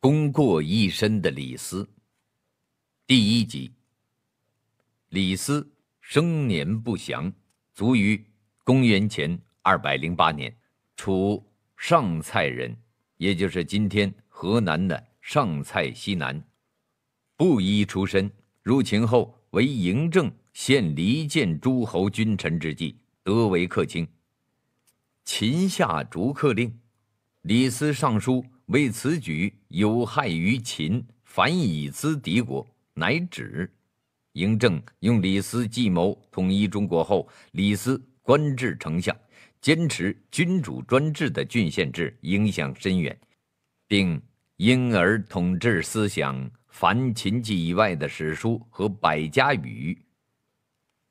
功过一身的李斯，第一集。李斯生年不详，卒于公元前二百零八年，楚上蔡人，也就是今天河南的上蔡西南，布衣出身。入秦后，为嬴政献离间诸侯君臣之际，得为客卿。秦下逐客令，李斯上书。为此举有害于秦，反以资敌国，乃止。嬴政用李斯计谋统一中国后，李斯官至丞相，坚持君主专制的郡县制，影响深远，并因而统治思想。《凡秦记》以外的史书和百家语。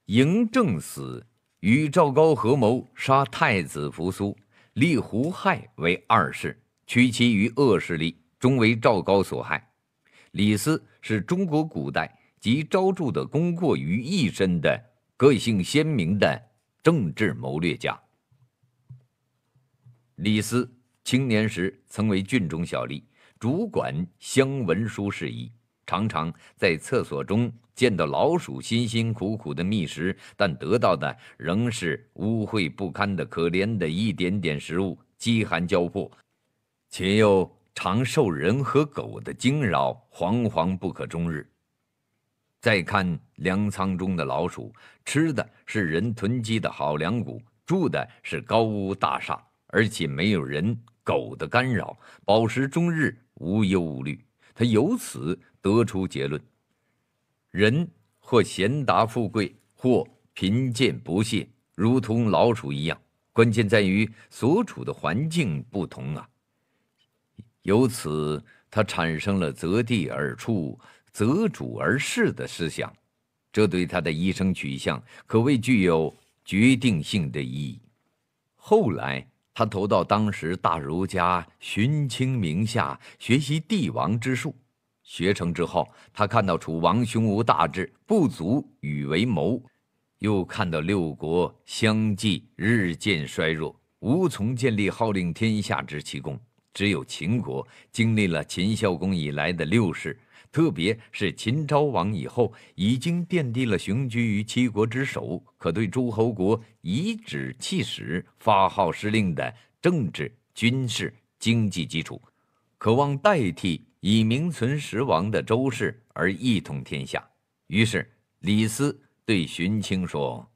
嬴政死，与赵高合谋杀太子扶苏，立胡亥为二世。屈其于恶势力，终为赵高所害。李斯是中国古代集昭著的功过于一身的个性鲜明的政治谋略家。李斯青年时曾为郡中小吏，主管乡文书事宜，常常在厕所中见到老鼠辛辛苦苦的觅食，但得到的仍是污秽不堪的可怜的一点点食物，饥寒交迫。且又常受人和狗的惊扰，惶惶不可终日。再看粮仓中的老鼠，吃的是人囤积的好粮谷，住的是高屋大厦，而且没有人、狗的干扰，饱食终日，无忧无虑。他由此得出结论：人或贤达富贵，或贫贱不屑，如同老鼠一样，关键在于所处的环境不同啊。由此，他产生了择地而处、择主而事的思想，这对他的一生取向可谓具有决定性的意义。后来，他投到当时大儒家荀卿名下学习帝王之术。学成之后，他看到楚王胸无大志，不足与为谋；又看到六国相继日渐衰弱，无从建立号令天下之奇功。只有秦国经历了秦孝公以来的六世，特别是秦昭王以后，已经奠定了雄居于七国之首，可对诸侯国以指气使、发号施令的政治、军事、经济基础，渴望代替已名存实亡的周氏而一统天下。于是李斯对荀卿说：“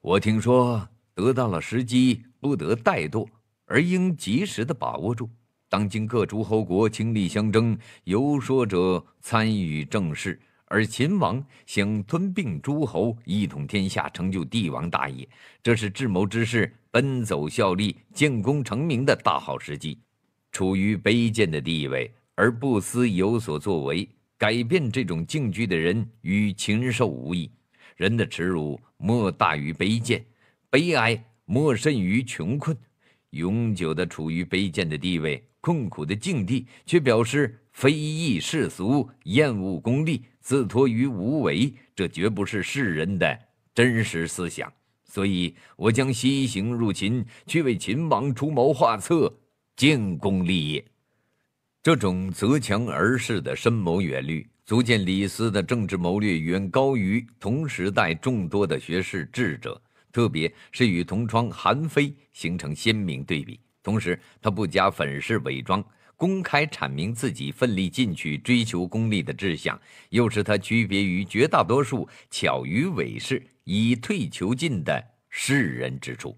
我听说得到了时机，不得怠惰。”而应及时的把握住。当今各诸侯国倾力相争，游说者参与政事，而秦王想吞并诸侯，一统天下，成就帝王大业，这是智谋之士奔走效力、建功成名的大好时机。处于卑贱的地位而不思有所作为，改变这种境局的人，与禽兽无异。人的耻辱莫大于卑贱，悲哀莫甚于穷困。永久的处于卑贱的地位、困苦的境地，却表示非议世俗、厌恶功利、自托于无为，这绝不是世人的真实思想。所以，我将西行入秦，去为秦王出谋划策、建功立业。这种择强而势的深谋远虑，足见李斯的政治谋略远高于同时代众多的学士智者。特别是与同窗韩非形成鲜明对比，同时他不加粉饰伪装，公开阐明自己奋力进取、追求功利的志向，又是他区别于绝大多数巧于伪饰、以退求进的世人之处。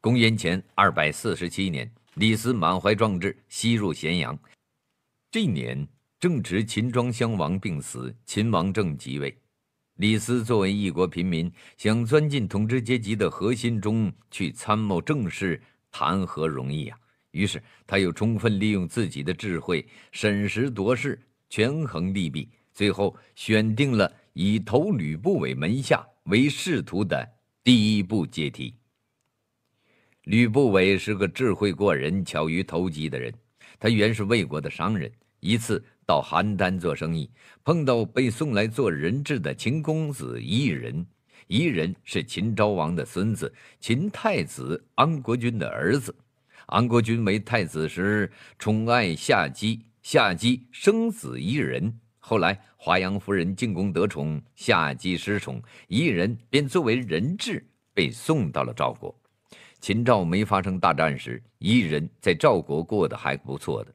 公元前二百四十七年，李斯满怀壮志西入咸阳，这一年正值秦庄襄王病死，秦王政即位。李斯作为一国平民，想钻进统治阶级的核心中去参谋政事，谈何容易啊！于是，他又充分利用自己的智慧，审时度势，权衡利弊，最后选定了以投吕不韦门下为仕途的第一步阶梯。吕不韦是个智慧过人、巧于投机的人，他原是魏国的商人，一次。到邯郸做生意，碰到被送来做人质的秦公子异人。异人是秦昭王的孙子，秦太子安国君的儿子。安国君为太子时，宠爱夏姬，夏姬生子异人。后来华阳夫人进宫得宠，夏姬失宠，异人便作为人质被送到了赵国。秦赵没发生大战时，异人在赵国过得还不错的。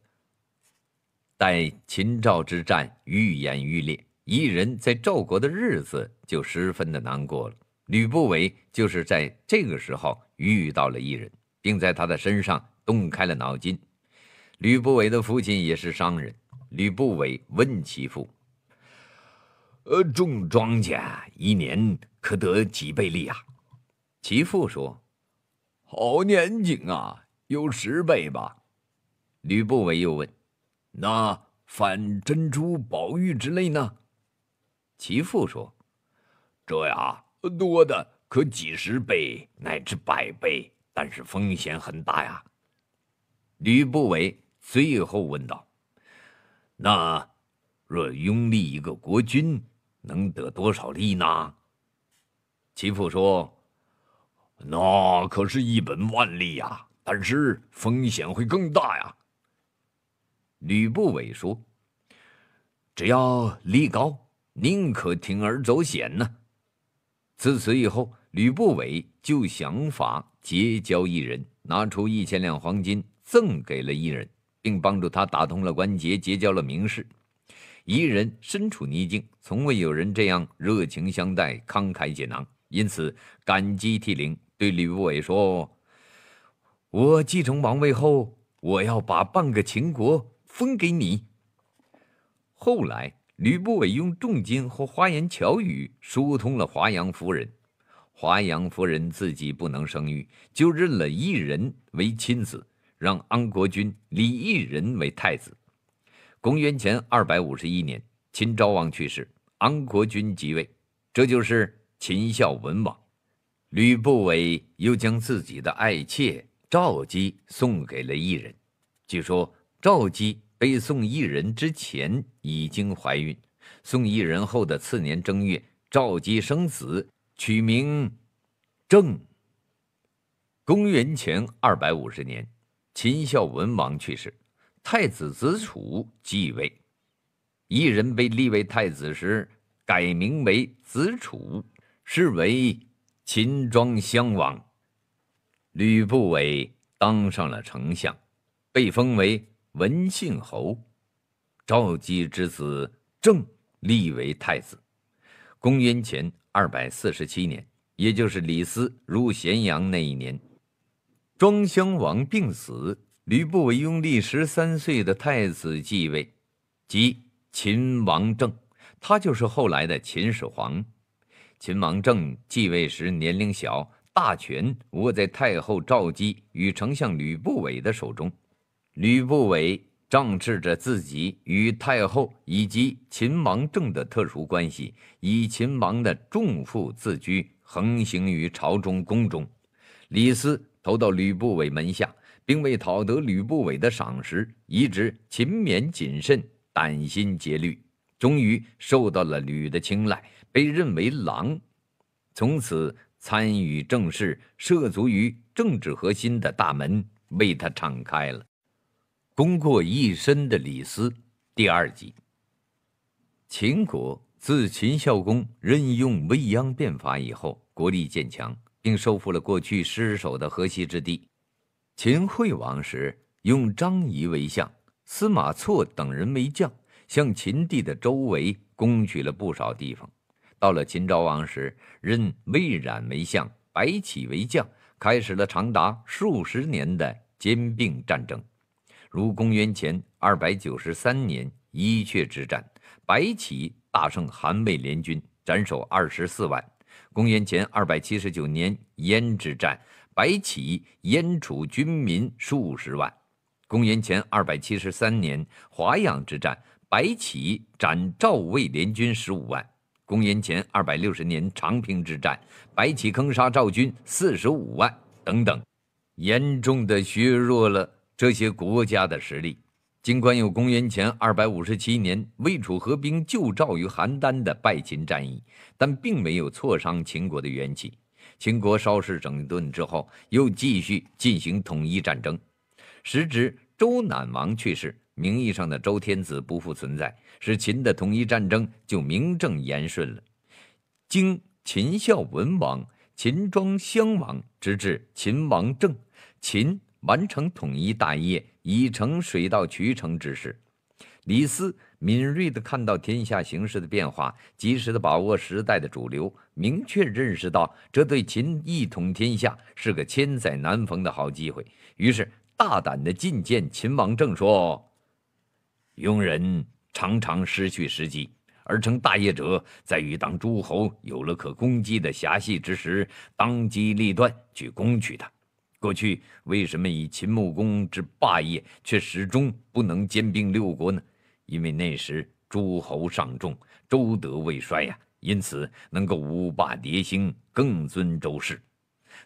在秦赵之战愈演愈烈，异人在赵国的日子就十分的难过了。吕不韦就是在这个时候遇到了异人，并在他的身上动开了脑筋。吕不韦的父亲也是商人，吕不韦问其父：“呃，种庄稼一年可得几倍利啊？”其父说：“好年景啊，有十倍吧。”吕不韦又问。那反珍珠、宝玉之类呢？其父说：“这呀，多的可几十倍乃至百倍，但是风险很大呀。”吕不韦最后问道：“那若拥立一个国君，能得多少利呢？”其父说：“那可是一本万利呀，但是风险会更大呀。”吕不韦说：“只要利高，宁可铤而走险呢。”自此以后，吕不韦就想法结交异人，拿出一千两黄金赠给了异人，并帮助他打通了关节，结交了名士。异人身处逆境，从未有人这样热情相待，慷慨解囊，因此感激涕零，对吕不韦说：“我继承王位后，我要把半个秦国。”分给你。后来，吕不韦用重金和花言巧语疏通了华阳夫人。华阳夫人自己不能生育，就认了异人为亲子，让安国君立异人为太子。公元前二百五十一年，秦昭王去世，安国君即位，这就是秦孝文王。吕不韦又将自己的爱妾赵姬送给了异人。据说赵姬。被送一人之前已经怀孕，送一人后的次年正月，赵姬生子，取名郑。公元前二百五十年，秦孝文王去世，太子子楚继位。一人被立为太子时，改名为子楚，是为秦庄襄王。吕不韦当上了丞相，被封为。文信侯赵姬之子郑立为太子。公元前二百四十七年，也就是李斯入咸阳那一年，庄襄王病死，吕不韦拥立十三岁的太子继位，即秦王政。他就是后来的秦始皇。秦王政继位时年龄小，大权握在太后赵姬与丞相吕不韦的手中。吕不韦仗势着自己与太后以及秦王政的特殊关系，以秦王的重负自居，横行于朝中宫中。李斯投到吕不韦门下，并为讨得吕不韦的赏识，一直勤勉谨慎、殚心竭虑，终于受到了吕的青睐，被认为郎。从此，参与政事、涉足于政治核心的大门为他敞开了。功过一身的李斯，第二集。秦国自秦孝公任用未央变法以后，国力渐强，并收复了过去失守的河西之地。秦惠王时，用张仪为相，司马错等人为将，向秦地的周围攻取了不少地方。到了秦昭王时，任魏冉为相，白起为将，开始了长达数十年的兼并战争。如公元前二百九十三年伊阙之战，白起大胜韩魏联军，斩首二十四万；公元前二百七十九年燕之战，白起燕楚军民数十万；公元前二百七十三年华阳之战，白起斩赵魏联军十五万；公元前二百六十年长平之战，白起坑杀赵军四十五万等等，严重的削弱了。这些国家的实力，尽管有公元前二百五十七年魏楚合兵救赵于邯郸的败秦战役，但并没有挫伤秦国的元气。秦国稍事整顿之后，又继续进行统一战争。时值周赧王去世，名义上的周天子不复存在，使秦的统一战争就名正言顺了。经秦孝文王、秦庄襄王，直至秦王政，秦。完成统一大业已成水到渠成之事，李斯敏锐地看到天下形势的变化，及时地把握时代的主流，明确认识到这对秦一统天下是个千载难逢的好机会，于是大胆地觐见秦王政说：“庸人常常失去时机，而成大业者在于当诸侯有了可攻击的狭隙之时，当机立断去攻取它。”过去为什么以秦穆公之霸业，却始终不能兼并六国呢？因为那时诸侯尚众，周德未衰呀，因此能够五霸迭兴，更尊周氏。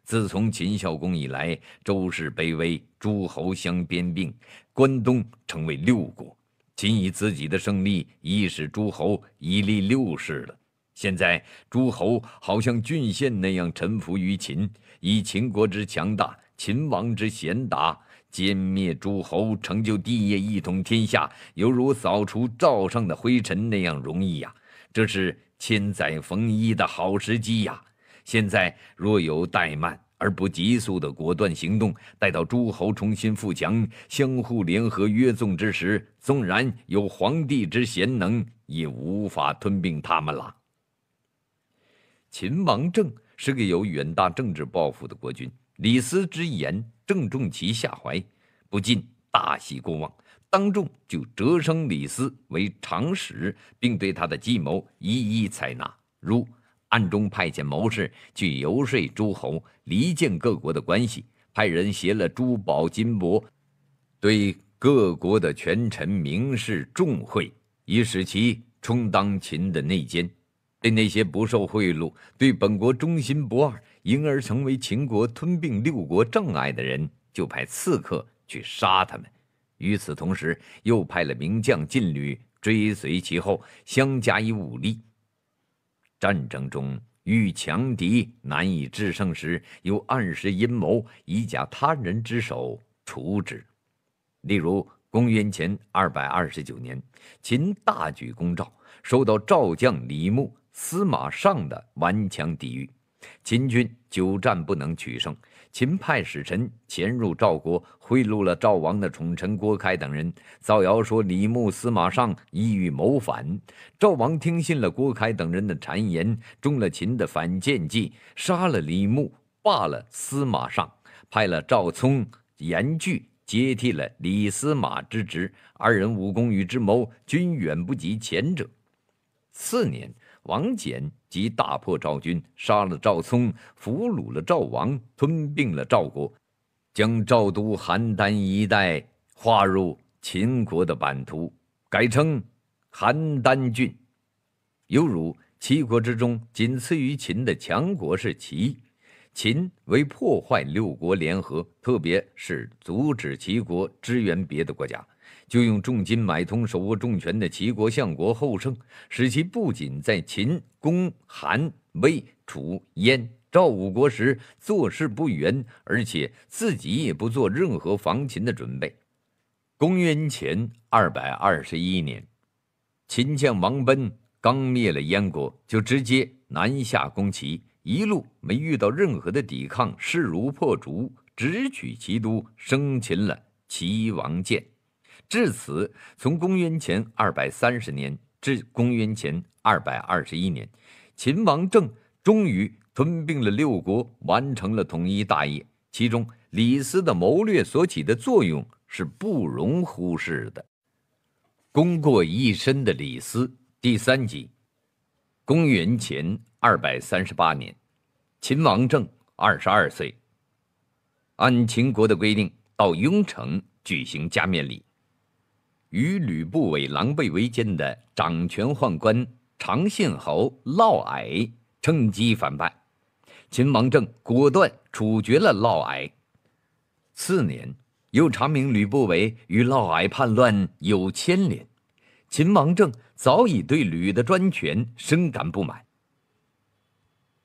自从秦孝公以来，周氏卑微，诸侯相兼并，关东成为六国。秦以自己的胜利，亦使诸侯以立六世了。现在诸侯好像郡县那样臣服于秦，以秦国之强大。秦王之贤达，歼灭诸侯，成就帝业，一统天下，犹如扫除灶上的灰尘那样容易呀！这是千载逢一的好时机呀！现在若有怠慢而不急速的果断行动，待到诸侯重新富强，相互联合约纵之时，纵然有皇帝之贤能，也无法吞并他们了。秦王政是个有远大政治抱负的国君。李斯之言正中其下怀，不禁大喜过望，当众就折升李斯为长史，并对他的计谋一一采纳。如暗中派遣谋士去游说诸侯，离间各国的关系；派人携了珠宝金帛，对各国的权臣名士重贿，以使其充当秦的内奸；对那些不受贿赂、对本国忠心不二。因而成为秦国吞并六国障碍的人，就派刺客去杀他们。与此同时，又派了名将劲旅追随其后，相加以武力。战争中遇强敌难以制胜时，又暗示阴谋，以假他人之手除之。例如，公元前二百二十九年，秦大举攻赵，受到赵将李牧、司马尚的顽强抵御，秦军。久战不能取胜，秦派使臣潜入赵国，贿赂了赵王的宠臣郭开等人，造谣说李牧、司马尚意欲谋反。赵王听信了郭开等人的谗言，中了秦的反间计，杀了李牧，罢了司马尚，派了赵聪、严聚接替了李司马之职。二人武功与之谋均远不及前者。次年，王翦。即大破赵军，杀了赵聪，俘虏了赵王，吞并了赵国，将赵都邯郸一带划入秦国的版图，改称邯郸郡。犹如七国之中仅次于秦的强国是齐，秦为破坏六国联合，特别是阻止齐国支援别的国家。就用重金买通手握重权的齐国相国后胜，使其不仅在秦、攻、韩、魏、楚、燕、赵五国时做事不圆，而且自己也不做任何防秦的准备。公元前二百二十一年，秦将王贲刚灭了燕国，就直接南下攻齐，一路没遇到任何的抵抗，势如破竹，直取齐都，生擒了齐王建。至此，从公元前二百三十年至公元前二百二十一年，秦王政终于吞并了六国，完成了统一大业。其中，李斯的谋略所起的作用是不容忽视的。功过一身的李斯，第三集。公元前二百三十八年，秦王政二十二岁，按秦国的规定，到雍城举行加冕礼。与吕不韦狼狈为奸的掌权宦官长信侯嫪毐趁机反叛，秦王政果断处决了嫪毐。次年，又查明吕不韦与嫪毐叛乱有牵连，秦王政早已对吕的专权深感不满。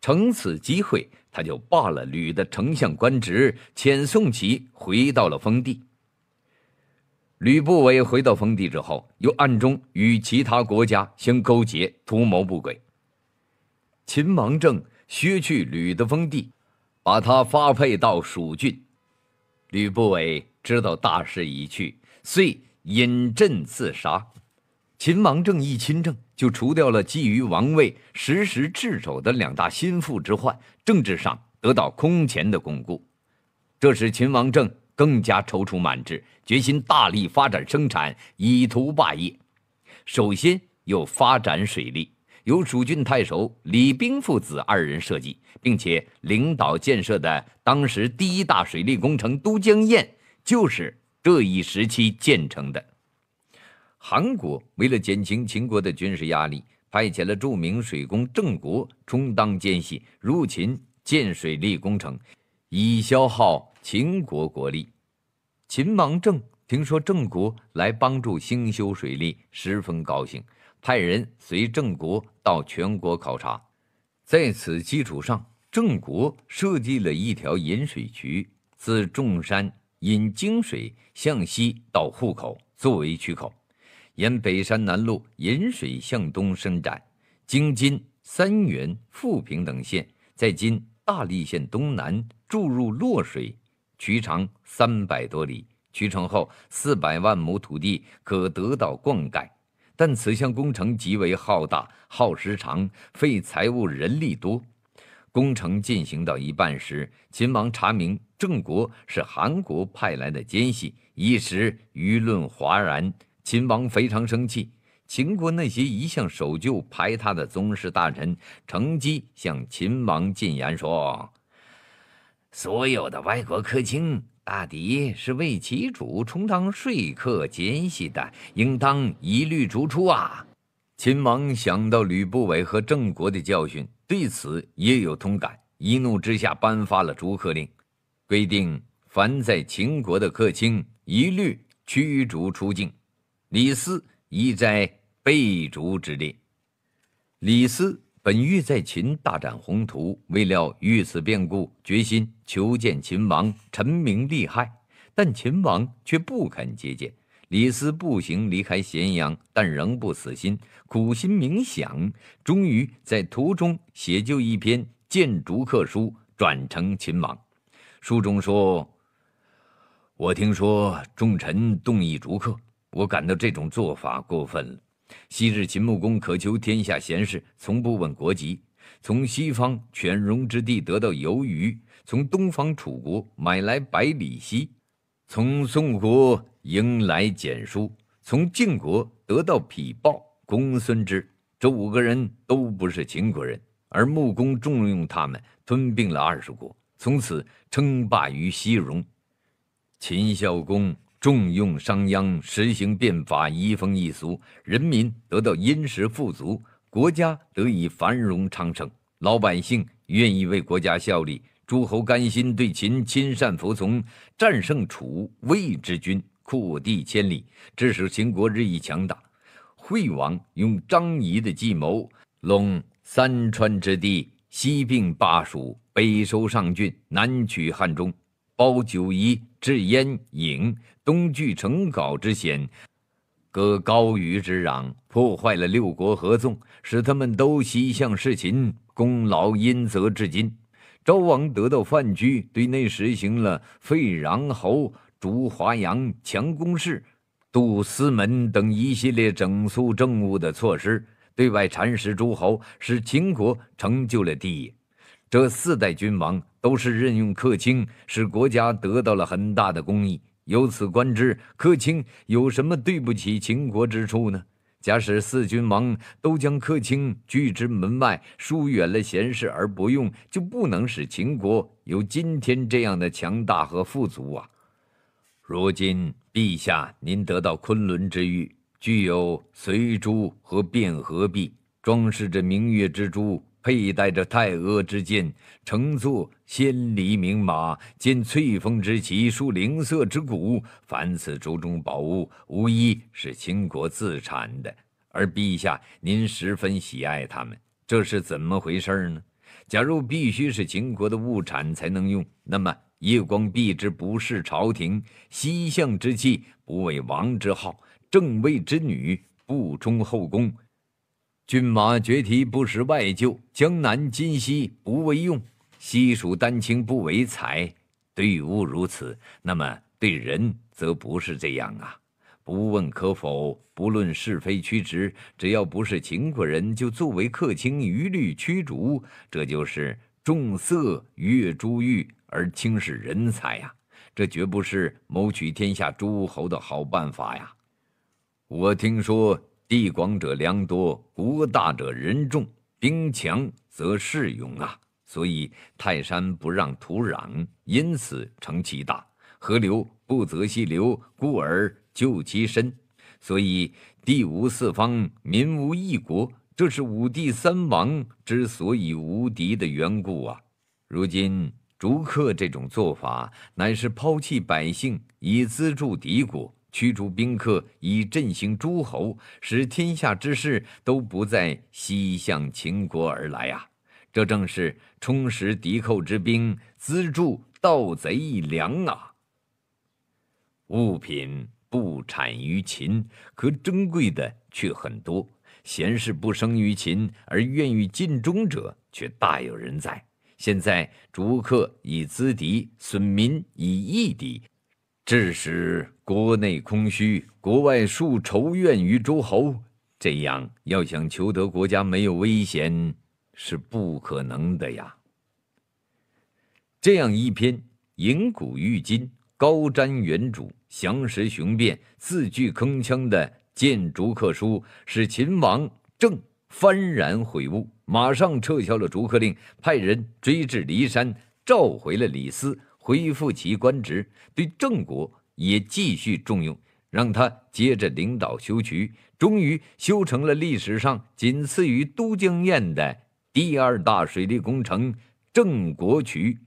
乘此机会，他就罢了吕的丞相官职，遣送其回到了封地。吕不韦回到封地之后，又暗中与其他国家相勾结，图谋不轨。秦王政削去吕的封地，把他发配到蜀郡。吕不韦知道大势已去，遂引朕自杀。秦王政一亲政，就除掉了觊觎王位、时时掣肘的两大心腹之患，政治上得到空前的巩固，这使秦王政更加踌躇满志。决心大力发展生产，以图霸业。首先，又发展水利，由蜀郡太守李冰父子二人设计，并且领导建设的当时第一大水利工程都江堰，就是这一时期建成的。韩国为了减轻秦国的军事压力，派遣了著名水工郑国充当奸细入秦建水利工程，以消耗秦国国力。秦王政听说郑国来帮助兴修水利，十分高兴，派人随郑国到全国考察。在此基础上，郑国设计了一条引水渠，自重山引泾水向西到户口作为渠口，沿北山南路引水向东伸展，经津三原、富平等县，在今大荔县东南注入洛水。渠长三百多里，渠成后四百万亩土地可得到灌溉，但此项工程极为浩大，耗时长，费财物，人力多。工程进行到一半时，秦王查明郑国是韩国派来的奸细，一时舆论哗然，秦王非常生气。秦国那些一向守旧排他的宗室大臣，乘机向秦王进言说。所有的外国客卿，大抵是为其主充当说客、奸细的，应当一律逐出啊！秦王想到吕不韦和郑国的教训，对此也有同感，一怒之下颁发了逐客令，规定凡在秦国的客卿一律驱逐出境，李斯亦在被逐之列。李斯。本欲在秦大展宏图，未料遇此变故，决心求见秦王，陈明利害。但秦王却不肯接见。李斯步行离开咸阳，但仍不死心，苦心冥想，终于在途中写就一篇《谏逐客书》，转呈秦王。书中说：“我听说众臣动议逐客，我感到这种做法过分了。”昔日秦穆公渴求天下贤士，从不问国籍。从西方犬戎之地得到由鱼，从东方楚国买来百里奚，从宋国迎来简书，从晋国得到匹豹、公孙支。这五个人都不是秦国人，而穆公重用他们，吞并了二十国，从此称霸于西戎。秦孝公。重用商鞅，实行变法，移风易俗，人民得到殷实富足，国家得以繁荣昌盛，老百姓愿意为国家效力，诸侯甘心对秦亲善服从，战胜楚、魏之军，扩地千里，致使秦国日益强大。惠王用张仪的计谋，陇三川之地，西并巴蜀，北收上郡，南取汉中。包九夷至燕、郢，东据成皋之险，割高于之壤，破坏了六国合纵，使他们都西向事秦，功劳殷泽至今。昭王得到范雎，对内实行了废穰侯、逐华阳、强攻势、杜司门等一系列整肃政务的措施，对外蚕食诸侯，使秦国成就了帝业。这四代君王都是任用客卿，使国家得到了很大的公益。由此观之，客卿有什么对不起秦国之处呢？假使四君王都将客卿拒之门外，疏远了贤士而不用，就不能使秦国有今天这样的强大和富足啊！如今，陛下您得到昆仑之玉，具有随珠和卞和璧，装饰着明月之珠。佩戴着太阿之剑，乘坐仙犁名马，见翠峰之旗，书灵色之鼓。凡此种种宝物，无一是秦国自产的。而陛下您十分喜爱他们，这是怎么回事呢？假如必须是秦国的物产才能用，那么夜光璧之不是朝廷，西向之器不为王之好，正位之女不充后宫。骏马绝蹄不识外厩，江南今夕无为用；西蜀丹青不为才。对物如此，那么对人则不是这样啊！不问可否，不论是非曲直，只要不是秦国人，就作为客卿一律驱逐。这就是重色悦珠玉而轻视人才呀！这绝不是谋取天下诸侯的好办法呀！我听说。地广者粮多，国大者人众，兵强则士勇啊！所以泰山不让土壤，因此成其大；河流不择溪流，故而就其深。所以地无四方，民无一国，这是五帝三王之所以无敌的缘故啊！如今逐客这种做法，乃是抛弃百姓以资助敌国。驱逐宾客，以振兴诸侯，使天下之士都不再西向秦国而来啊！这正是充实敌寇之兵，资助盗贼粮啊。物品不产于秦，可珍贵的却很多；贤士不生于秦，而愿意尽忠者却大有人在。现在逐客以资敌，损民以益敌，致使。国内空虚，国外数仇怨于诸侯，这样要想求得国家没有危险是不可能的呀。这样一篇引古喻今、高瞻远瞩、详实雄辩、字句铿锵的谏逐客书，使秦王政幡然悔悟，马上撤销了逐客令，派人追至骊山，召回了李斯，恢复其官职，对郑国。也继续重用，让他接着领导修渠，终于修成了历史上仅次于都江堰的第二大水利工程郑国渠。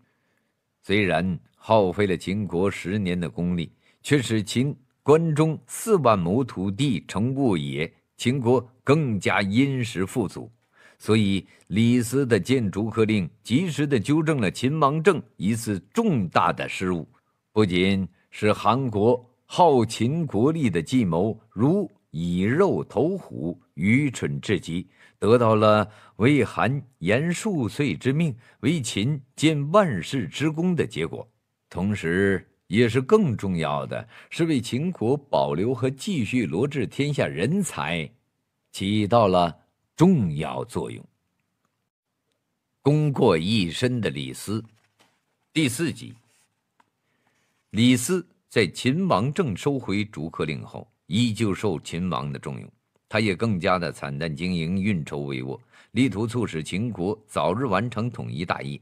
虽然耗费了秦国十年的功力，却使秦关中四万亩土地成沃野，秦国更加殷实富足。所以，李斯的建逐客令及时的纠正了秦王政一次重大的失误，不仅。使韩国耗秦国力的计谋，如以肉投虎，愚蠢至极，得到了为韩延数岁之命，为秦建万世之功的结果。同时，也是更重要的，是为秦国保留和继续罗织天下人才，起到了重要作用。功过一身的李斯，第四集。李斯在秦王正收回逐客令后，依旧受秦王的重用。他也更加的惨淡经营、运筹帷幄，力图促使秦国早日完成统一大业。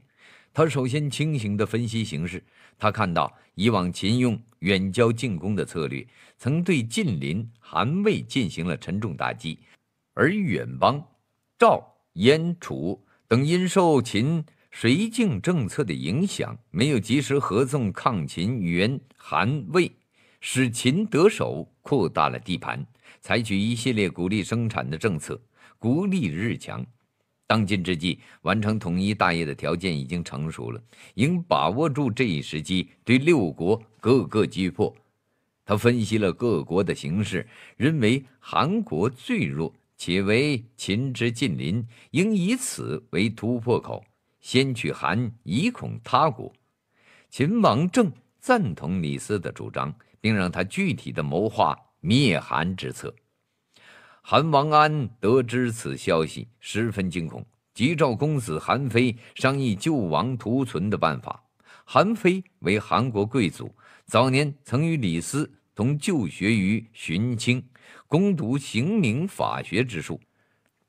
他首先清醒地分析形势，他看到以往秦用远交近攻的策略，曾对近邻韩魏进行了沉重打击，而远邦赵、燕、楚等因受秦。绥靖政策的影响，没有及时合纵抗秦，援韩魏使秦得手，扩大了地盘。采取一系列鼓励生产的政策，国力日强。当今之际，完成统一大业的条件已经成熟了，应把握住这一时机，对六国各个击破。他分析了各国的形势，认为韩国最弱，且为秦之近邻，应以此为突破口。先取韩，以恐他国。秦王政赞同李斯的主张，并让他具体的谋划灭韩之策。韩王安得知此消息，十分惊恐，急召公子韩非商议救亡图存的办法。韩非为韩国贵族，早年曾与李斯同就学于荀卿，攻读刑名法学之术，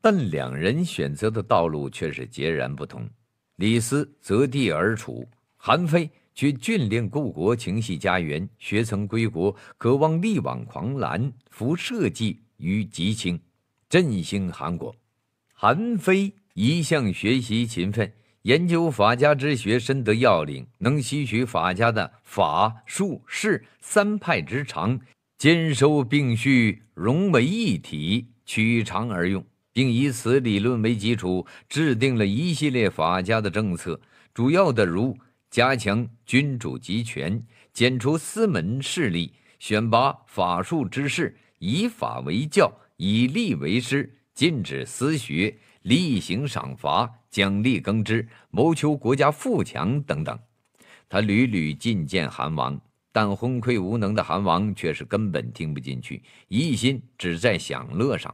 但两人选择的道路却是截然不同。李斯择地而处，韩非却眷恋故国，情系家园。学曾归国，渴望力挽狂澜，扶社稷于吉倾，振兴韩国。韩非一向学习勤奋，研究法家之学，深得要领，能吸取法家的法、术、士三派之长，兼收并蓄，融为一体，取长而用。并以此理论为基础，制定了一系列法家的政策，主要的如加强君主集权、剪除私门势力、选拔法术之士、以法为教、以吏为师、禁止私学、例行赏罚、奖励耕织，谋求国家富强等等。他屡屡觐见韩王，但昏聩无能的韩王却是根本听不进去，一心只在享乐上。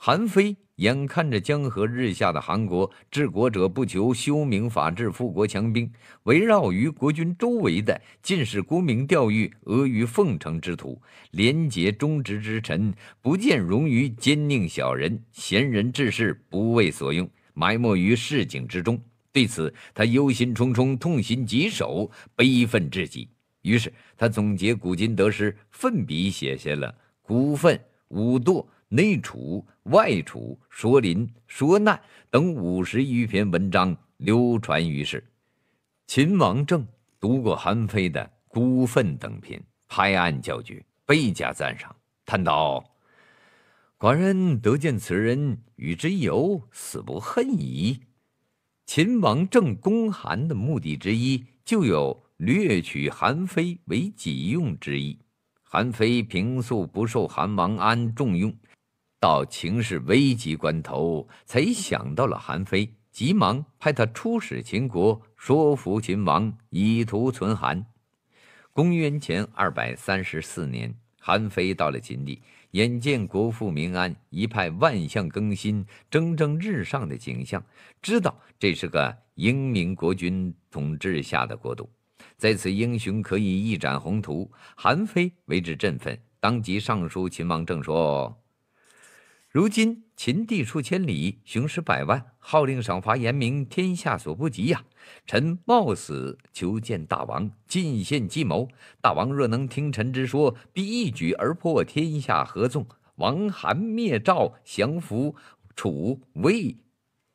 韩非眼看着江河日下的韩国，治国者不求修明法治、富国强兵，围绕于国君周围的尽是沽名钓誉、阿谀奉承之徒，廉洁忠直之臣不见容于奸佞小人，贤人治世不为所用，埋没于市井之中。对此，他忧心忡忡，痛心疾首，悲愤至极。于是，他总结古今得失，奋笔写下了《孤愤》《五蠹》。内储、外储、说林、说难等五十余篇文章流传于世。秦王政读过韩非的《孤愤》等篇，拍案叫绝，倍加赞赏，叹道：“寡人得见此人，与之游，死不恨矣。”秦王政攻韩的目的之一，就有掠取韩非为己用之意。韩非平素不受韩王安重用。到情势危急关头，才想到了韩非，急忙派他出使秦国，说服秦王，以图存韩。公元前二百三十四年，韩非到了秦地，眼见国富民安，一派万象更新、蒸蒸日上的景象，知道这是个英明国君统治下的国度，在此英雄可以一展宏图，韩非为之振奋，当即上书秦王政说。如今秦地数千里，雄师百万，号令赏罚严明，天下所不及呀！臣冒死求见大王，进献计谋。大王若能听臣之说，必一举而破天下合纵，王韩灭赵，降服楚魏，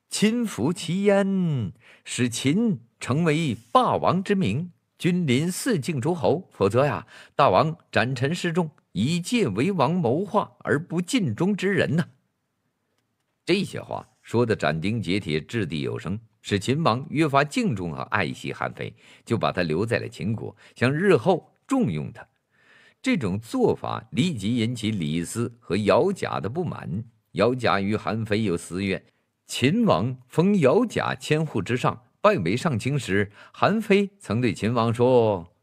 亲服其焉，使秦成为霸王之名，君临四境诸侯。否则呀，大王斩臣示众。以戒为王谋划而不尽忠之人呢？这些话说得斩钉截铁、掷地有声，使秦王越发敬重和爱惜韩非，就把他留在了秦国，想日后重用他。这种做法立即引起李斯和姚贾的不满。姚贾与韩非有私怨，秦王封姚贾千户之上，拜为上卿时，韩非曾对秦王说：“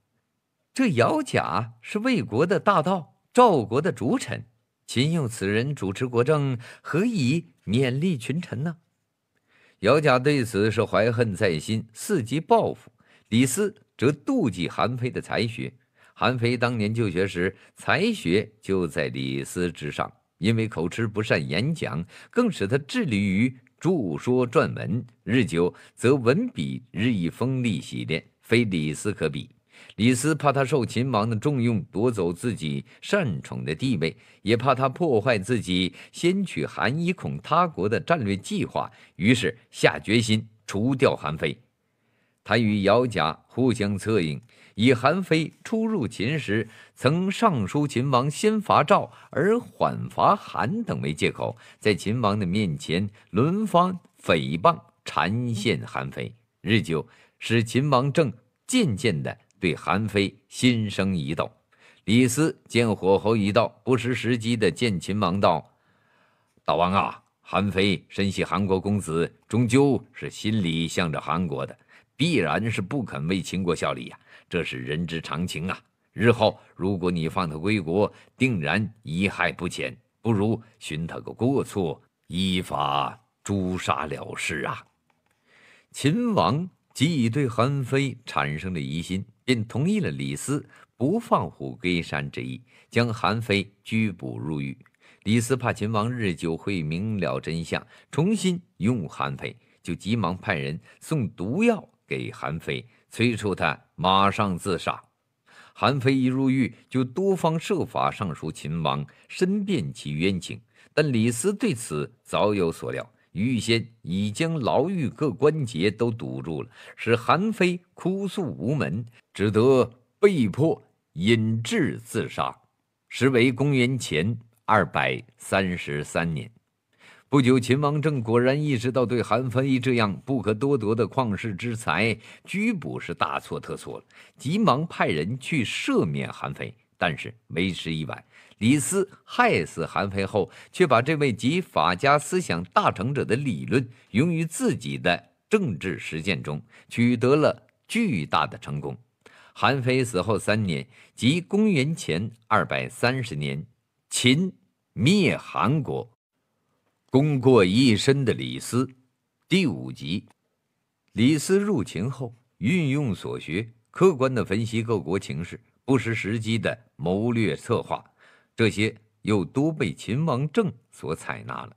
这姚贾是魏国的大盗。”赵国的主臣，秦用此人主持国政，何以勉励群臣呢？姚贾对此是怀恨在心，伺机报复；李斯则妒忌韩非的才学。韩非当年就学时，才学就在李斯之上，因为口吃不善演讲，更使他致力于著说撰文，日久则文笔日益锋利洗练，非李斯可比。李斯怕他受秦王的重用，夺走自己擅宠的地位，也怕他破坏自己先取韩以恐他国的战略计划，于是下决心除掉韩非。他与姚贾互相策应，以韩非初入秦时曾上书秦王先伐赵而缓伐韩等为借口，在秦王的面前轮番诽谤谗陷韩非。日久，使秦王政渐渐的。对韩非心生疑窦，李斯见火候已到，不失时机的见秦王道：“大王啊，韩非身系韩国公子，终究是心里向着韩国的，必然是不肯为秦国效力呀。这是人之常情啊。日后如果你放他归国，定然贻害不浅。不如寻他个过错，依法诛杀了事啊。”秦王即已对韩非产生了疑心。便同意了李斯不放虎归山之意，将韩非拘捕入狱。李斯怕秦王日久会明了真相，重新用韩非，就急忙派人送毒药给韩非，催促他马上自杀。韩非一入狱，就多方设法上书秦王，申辩其冤情。但李斯对此早有所料。预先已将牢狱各关节都堵住了，使韩非哭诉无门，只得被迫引质自杀。时为公元前二百三十三年。不久，秦王政果然意识到对韩非这样不可多得的旷世之才拘捕是大错特错了，急忙派人去赦免韩非，但是为时已晚。李斯害死韩非后，却把这位集法家思想大成者的理论用于自己的政治实践中，取得了巨大的成功。韩非死后三年，即公元前二百三十年，秦灭韩国。功过一身的李斯，第五集，李斯入秦后，运用所学，客观地分析各国情势，不失时机的谋略策划。这些又都被秦王政所采纳了。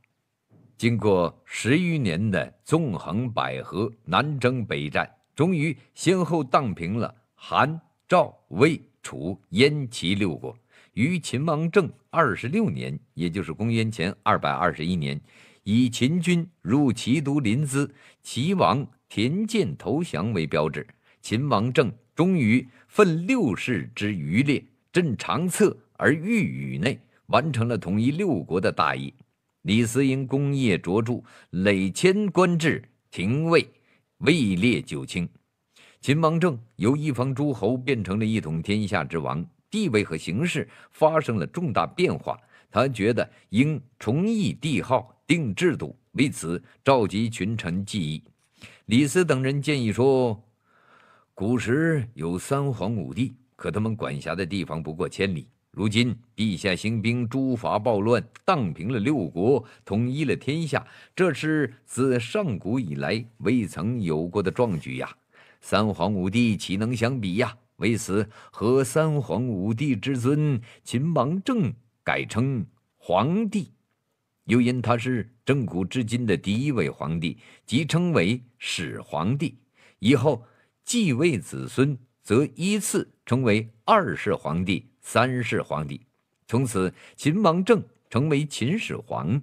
经过十余年的纵横捭阖、南征北战，终于先后荡平了韩、赵、魏、楚、燕、齐六国。于秦王政二十六年，也就是公元前二百二十一年，以秦军入齐都临淄，齐王田建投降为标志，秦王政终于分六世之余烈，镇长策。而御宇内，完成了统一六国的大业。李斯因功业卓著，累迁官至廷尉，位列九卿。秦王政由一方诸侯变成了一统天下之王，地位和形势发生了重大变化。他觉得应重议帝号，定制度。为此，召集群臣计议。李斯等人建议说：“古时有三皇五帝，可他们管辖的地方不过千里。”如今，陛下兴兵诛伐暴乱，荡平了六国，统一了天下，这是自上古以来未曾有过的壮举呀！三皇五帝岂能相比呀？为此，和三皇五帝之尊，秦王政改称皇帝，又因他是正古至今的第一位皇帝，即称为始皇帝。以后继位子孙，则依次称为二世皇帝。三世皇帝，从此秦王政成为秦始皇。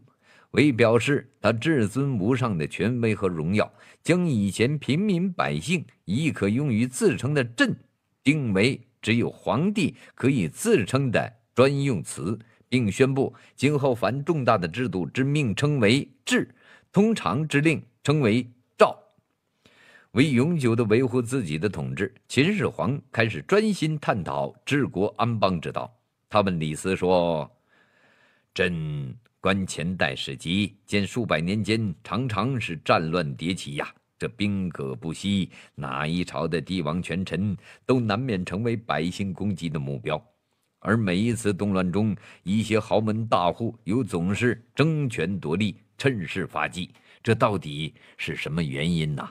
为表示他至尊无上的权威和荣耀，将以前平民百姓亦可用于自称的“朕”定为只有皇帝可以自称的专用词，并宣布今后凡重大的制度之命称为“制”，通常之令称为。为永久的维护自己的统治，秦始皇开始专心探讨治国安邦之道。他问李斯说：“朕观前代史籍，见数百年间常常是战乱迭起呀。这兵戈不息，哪一朝的帝王权臣都难免成为百姓攻击的目标。而每一次动乱中，一些豪门大户又总是争权夺利，趁势发迹。这到底是什么原因呢？”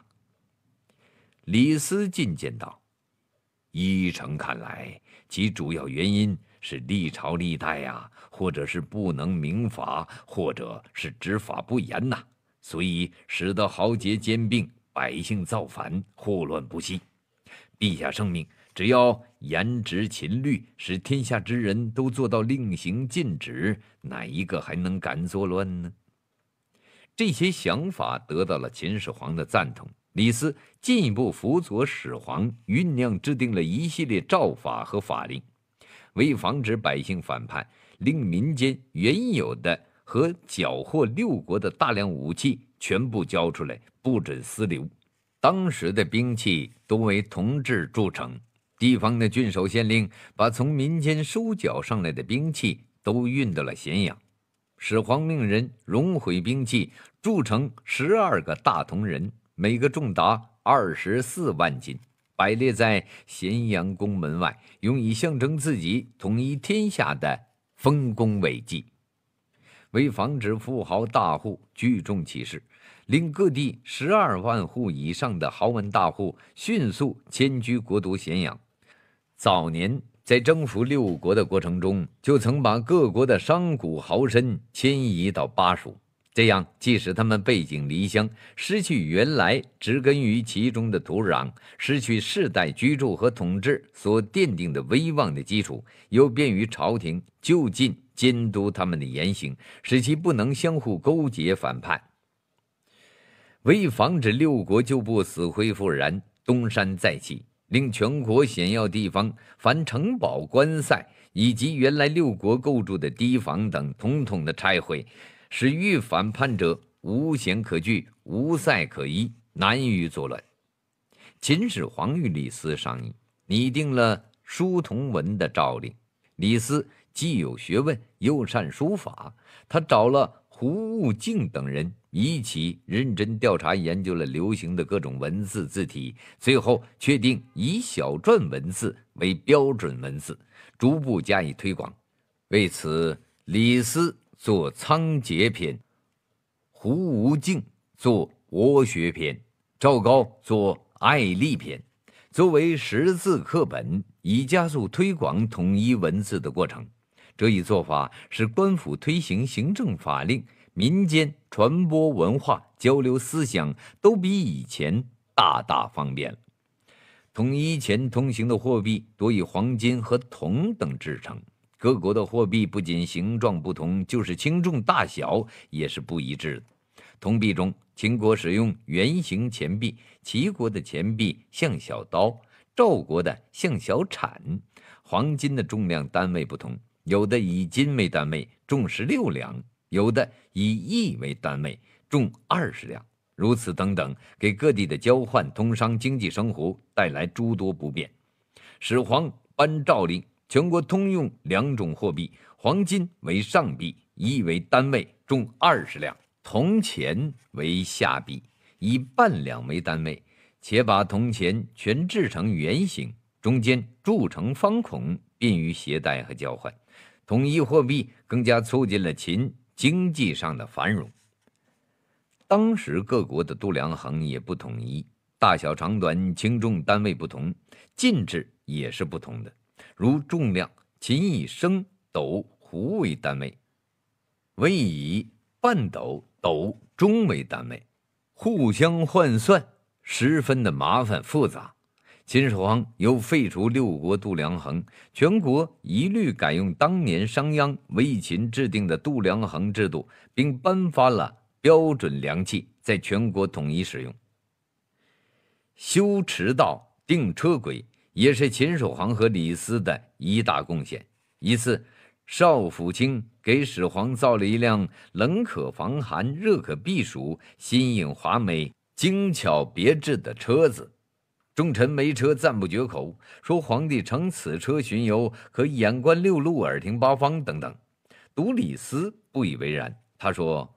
李斯进谏道：“依臣看来，其主要原因是历朝历代呀，或者是不能明法，或者是执法不严呐，所以使得豪杰兼并，百姓造反，祸乱不息。陛下圣命，只要严执秦律，使天下之人都做到令行禁止，哪一个还能敢作乱呢？”这些想法得到了秦始皇的赞同。李斯进一步辅佐始皇，酝酿制定了一系列诏法和法令，为防止百姓反叛，令民间原有的和缴获六国的大量武器全部交出来，不准私留。当时的兵器多为铜制铸成，地方的郡守县令把从民间收缴上来的兵器都运到了咸阳。始皇命人熔毁兵器，铸成十二个大铜人。每个重达二十四万斤，摆列在咸阳宫门外，用以象征自己统一天下的丰功伟绩。为防止富豪大户聚众起事，令各地十二万户以上的豪门大户迅速迁居国都咸阳。早年在征服六国的过程中，就曾把各国的商贾豪绅迁移到巴蜀。这样，即使他们背井离乡，失去原来植根于其中的土壤，失去世代居住和统治所奠定的威望的基础，又便于朝廷就近监督他们的言行，使其不能相互勾结反叛。为防止六国旧部死灰复燃、东山再起，令全国险要地方、凡城堡、关塞以及原来六国构筑的堤防等，统统的拆毁。使欲反叛者无险可据，无塞可依，难于作乱。秦始皇与李斯商议，拟定了书同文的诏令。李斯既有学问，又善书法，他找了胡毋敬等人一起认真调查研究了流行的各种文字字体，最后确定以小篆文字为标准文字，逐步加以推广。为此，李斯。做仓颉篇，胡无敬做《国学篇》，赵高做《爱丽篇》，作为识字课本，以加速推广统一文字的过程。这一做法使官府推行行政法令、民间传播文化交流思想都比以前大大方便了。统一前通行的货币多以黄金和铜等制成。各国的货币不仅形状不同，就是轻重大小也是不一致的。铜币中，秦国使用圆形钱币，齐国的钱币像小刀，赵国的像小铲。黄金的重量单位不同，有的以斤为单位，重十六两；有的以亿为单位，重二十两。如此等等，给各地的交换、通商、经济生活带来诸多不便。始皇颁诏令。全国通用两种货币，黄金为上币，一为单位，重二十两；铜钱为下币，以半两为单位。且把铜钱全制成圆形，中间铸成方孔，便于携带和交换。统一货币更加促进了秦经济上的繁荣。当时各国的度量衡也不统一，大小、长短、轻重、单位不同，进制也是不同的。如重量，秦以升、斗、斛为单位；位移，半斗、斗、中为单位，互相换算十分的麻烦复杂。秦始皇又废除六国度量衡，全国一律改用当年商鞅为秦制定的度量衡制度，并颁发了标准量器，在全国统一使用。修驰道，定车轨。也是秦始皇和李斯的一大贡献。一次，少府卿给始皇造了一辆冷可防寒、热可避暑、新颖华美、精巧别致的车子，众臣没车赞不绝口，说皇帝乘此车巡游，可眼观六路、耳听八方等等。独李斯不以为然，他说：“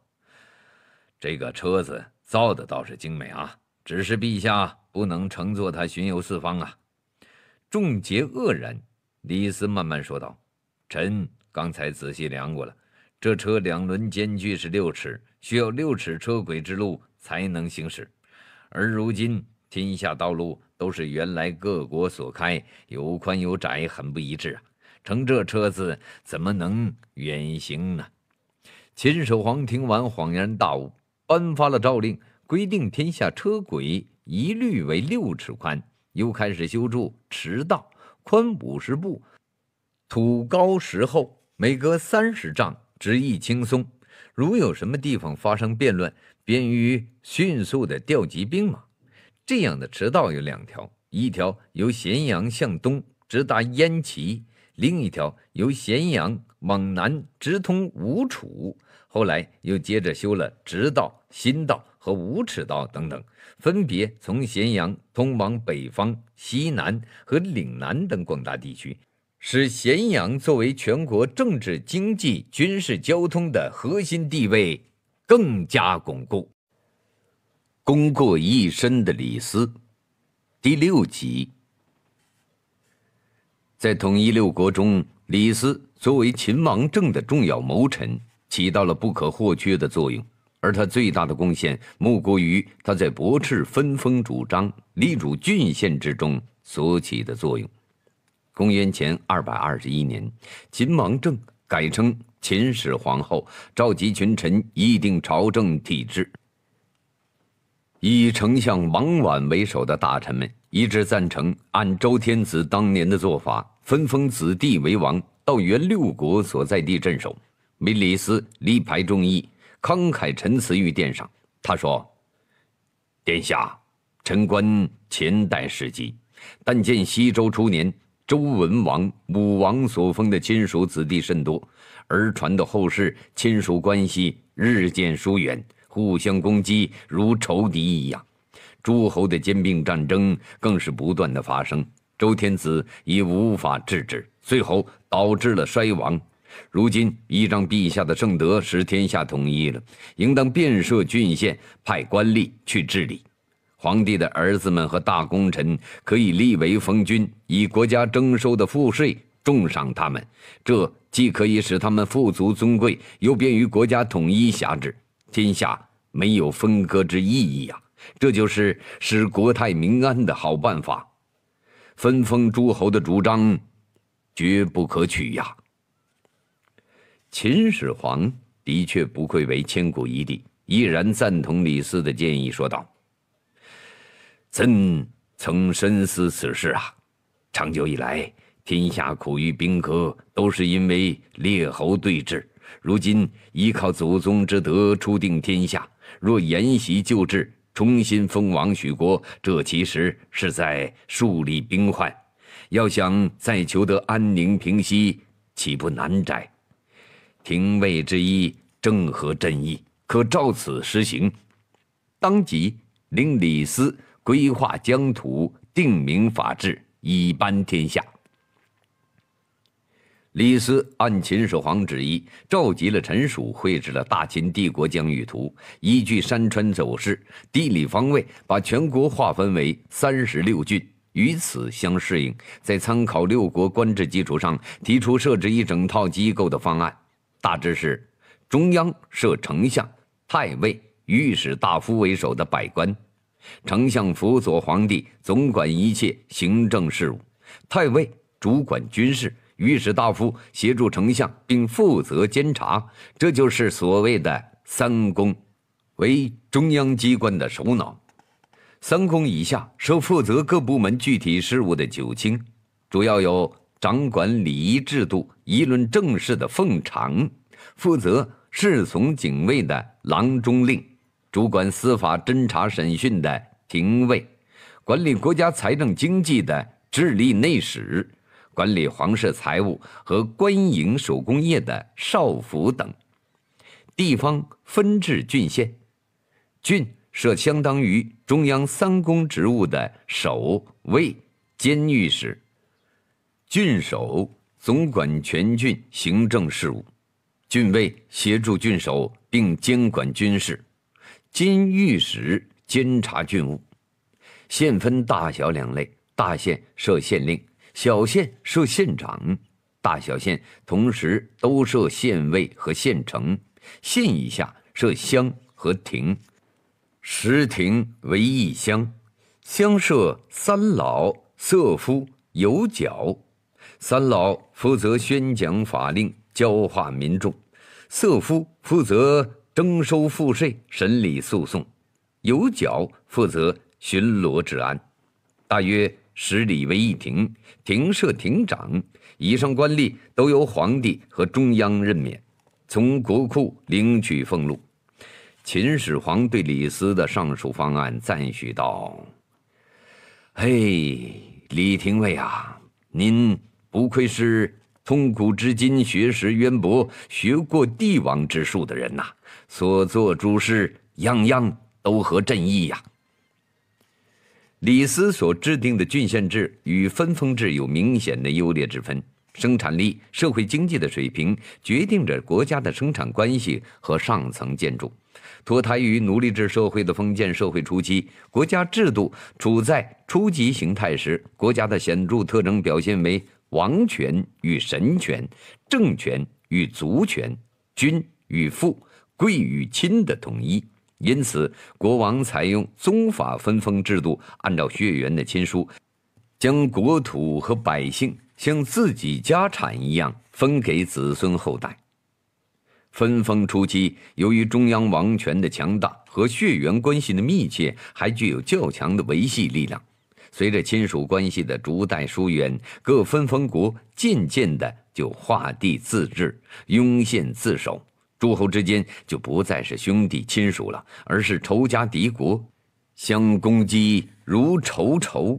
这个车子造的倒是精美啊，只是陛下不能乘坐它巡游四方啊。”众皆愕然，李斯慢慢说道：“臣刚才仔细量过了，这车两轮间距是六尺，需要六尺车轨之路才能行驶。而如今天下道路都是原来各国所开，有宽有窄，很不一致啊。乘这车子怎么能远行呢？”秦始皇听完恍然大悟，颁发了诏令，规定天下车轨一律为六尺宽。又开始修筑驰道，宽五十步，土高石厚，每隔三十丈直一青松。如有什么地方发生变乱，便于迅速的调集兵马。这样的驰道有两条：一条由咸阳向东直达燕齐；另一条由咸阳往南直通吴楚。后来又接着修了直道、新道。和五尺道等等，分别从咸阳通往北方、西南和岭南等广大地区，使咸阳作为全国政治、经济、军事、交通的核心地位更加巩固。功过一身的李斯，第六集。在统一六国中，李斯作为秦王政的重要谋臣，起到了不可或缺的作用。而他最大的贡献，莫过于他在驳斥分封主张、立主郡县之中所起的作用。公元前二百二十一年，秦王政改称秦始皇后，召集群臣议定朝政体制，以丞相王绾为首的大臣们一致赞成按周天子当年的做法，分封子弟为王，到原六国所在地镇守。里斯力排众议。慷慨陈词，于殿上，他说：“殿下，臣观前代事迹，但见西周初年，周文王、武王所封的亲属子弟甚多，而传到后世，亲属关系日渐疏远，互相攻击如仇敌一样，诸侯的兼并战争更是不断的发生，周天子已无法制止，最后导致了衰亡。”如今依仗陛下的圣德，使天下统一了，应当遍设郡县，派官吏去治理。皇帝的儿子们和大功臣可以立为封君，以国家征收的赋税重赏他们。这既可以使他们富足尊贵，又便于国家统一辖制。天下没有分割之意义啊！这就是使国泰民安的好办法。分封诸侯的主张，绝不可取呀！秦始皇的确不愧为千古一帝，毅然赞同李斯的建议，说道：“朕曾深思此事啊，长久以来，天下苦于兵戈，都是因为列侯对峙。如今依靠祖宗之德初定天下，若沿袭旧制，重新封王许国，这其实是在树立兵患。要想再求得安宁平息，岂不难哉？”廷尉之一正合朕意，可照此实行。当即令李斯规划疆土、定明法制，以颁天下。李斯按秦始皇旨意，召集了臣属，绘制了大秦帝国疆域图，依据山川走势、地理方位，把全国划分为三十六郡。与此相适应，在参考六国官制基础上，提出设置一整套机构的方案。大致是，中央设丞相、太尉、御史大夫为首的百官，丞相辅佐皇帝，总管一切行政事务；太尉主管军事，御史大夫协助丞相，并负责监察。这就是所谓的三公，为中央机关的首脑。三公以下设负责各部门具体事务的九卿，主要有掌管礼仪制度。议论政事的奉常，负责侍从警卫的郎中令，主管司法侦查审讯的廷尉，管理国家财政经济的治历内史，管理皇室财务和官营手工业的少府等。地方分治郡县，郡设相当于中央三公职务的守、卫、监御史，郡守。总管全郡行政事务，郡尉协助郡守并监管军事，金御史监察郡务。县分大小两类，大县设县令，小县设县长。大小县同时都设县尉和县丞。县以下设乡和亭，十亭为一乡，乡设三老、色夫、有角三老负责宣讲法令、教化民众，瑟夫负责征收赋税、审理诉讼，有角负责巡逻治安。大约十里为一亭，亭设亭长，以上官吏都由皇帝和中央任免，从国库领取俸禄。秦始皇对李斯的上述方案赞许道：“嘿，李廷尉啊，您。”不愧是通古至今学识渊博、学过帝王之术的人呐！所做诸事，样样都合正义呀。李斯所制定的郡县制与分封制有明显的优劣之分。生产力、社会经济的水平决定着国家的生产关系和上层建筑。脱胎于奴隶制社会的封建社会初期，国家制度处在初级形态时，国家的显著特征表现为。王权与神权、政权与族权、君与父、贵与亲的统一，因此国王采用宗法分封制度，按照血缘的亲疏，将国土和百姓像自己家产一样分给子孙后代。分封初期，由于中央王权的强大和血缘关系的密切，还具有较强的维系力量。随着亲属关系的逐代疏远，各分封国渐渐的就划地自治、拥县自守，诸侯之间就不再是兄弟亲属了，而是仇家敌国，相攻击如仇仇。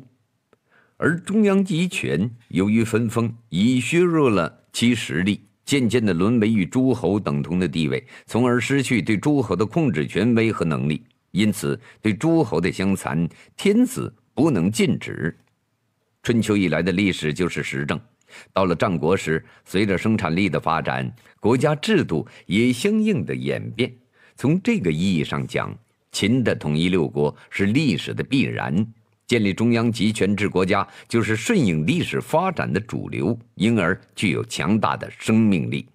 而中央集权由于分封已削弱了其实力，渐渐的沦为与诸侯等同的地位，从而失去对诸侯的控制权威和能力。因此，对诸侯的相残，天子。不能禁止。春秋以来的历史就是实证，到了战国时，随着生产力的发展，国家制度也相应的演变。从这个意义上讲，秦的统一六国是历史的必然，建立中央集权制国家就是顺应历史发展的主流，因而具有强大的生命力。